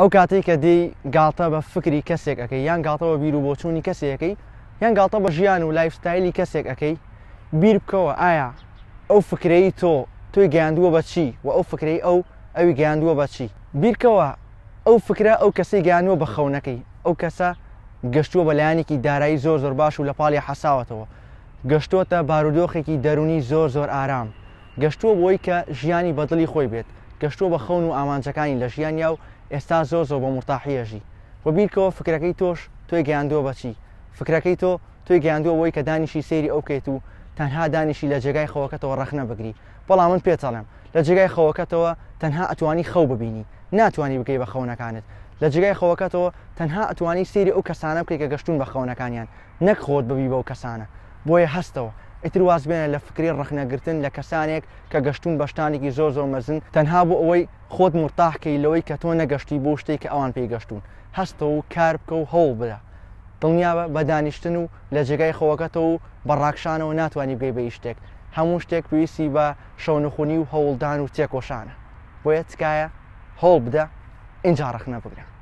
ئەو کاتێک کە دی گاتە بە فکری کەسێکەکەی یان گاتەوە بیر و بۆچوونی کەسێکەکەی یان گاتە بە ژیان و لایفستایلی کەسێکەکەی بیر بکەوە ئایا ئەو فکرەی تۆ توی گەاندووە بە چی و ئەو فکرەی ئەو ئەوی گەاندووە بە چی بیرکەوە ئەو فکرە ئەو کەسی گەیانوە بە خەونەکەی ئەو کەسە گەشتووە بە لایەنێکی دارایی زۆر زۆر باش و لە پاڵی حەساوەتەوە گەشتوتە بارودۆخێکی دەرونی زۆر زۆر ئارام گەشتووە بۆی کە ژیانی بەدڵی خۆی بێت گەشتۆ بە خەون و ئامانچەکانی لەژیان یا و ئێستا زۆر زۆر بە مرتاحیەژی وە بیرکەوە فکرەکەی تۆش توی گەیاندووە بەچی فکرەکەی تۆ توی گەیاندووە بۆی کە دانیشی سێری ئەو کێت و تەنها دانیشی لە جێگای خەوەکەتەوە ڕخنە بگری بەڵام من پێچەڵێم لە جێگای خەوەکەتەوە تەنها ئەتوانی خەو ببینی ناتوانانی بکەی بە خەونەکانت لە جگای خەوەکەتەوە تەنها ئەتوانی سری ئەو کەسانە بکەی کە گەشتون بە خەونەکانیان نەک خۆت ببی بەو کەسانە بۆیە هەستەوە ئیتر واز بێنە لە فکری ڕخنەگرتن لە کەسانێک کە گەشتون بەشتانێکی زۆر زۆر مەزن تەنها بۆ ئەوەی خۆت مرتاحکەی لەوەی کە تۆ نەگەشتی بۆ شتێک کە ئەوان پێی گەشتون هەستە و کار بکە و هەوڵ بدە دڵنیاوە بە دانیشتن و لە جێگای خەوەکەتەوە و بەڕاکشانەوە ناتوانانی بگەی بە شتێک هەموو شتێک پێویستی بە شەونخونی و هەوڵدان و تێکۆشانە بۆیە تکایە هەوڵ بدە اینجا ڕخنە بگرن